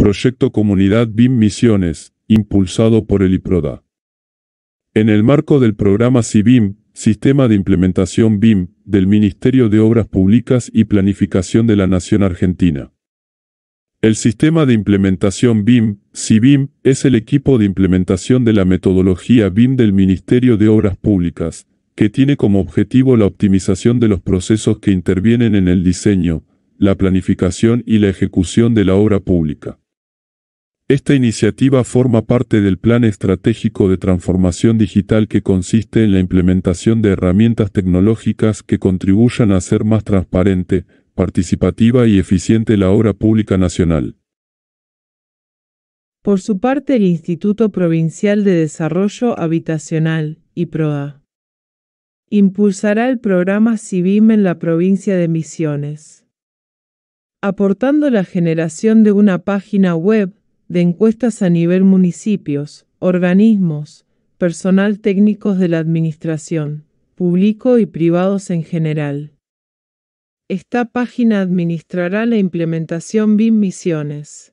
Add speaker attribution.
Speaker 1: Proyecto Comunidad BIM Misiones, impulsado por el IPRODA. En el marco del programa CIBIM, Sistema de Implementación BIM, del Ministerio de Obras Públicas y Planificación de la Nación Argentina. El sistema de implementación BIM, CIBIM, es el equipo de implementación de la metodología BIM del Ministerio de Obras Públicas, que tiene como objetivo la optimización de los procesos que intervienen en el diseño, la planificación y la ejecución de la obra pública. Esta iniciativa forma parte del Plan Estratégico de Transformación Digital que consiste en la implementación de herramientas tecnológicas que contribuyan a hacer más transparente, participativa y eficiente la obra pública nacional.
Speaker 2: Por su parte, el Instituto Provincial de Desarrollo Habitacional, IPROA, impulsará el programa CIVIM en la provincia de Misiones, aportando la generación de una página web de encuestas a nivel municipios, organismos, personal técnicos de la Administración, público y privados en general. Esta página administrará la implementación BIM Misiones.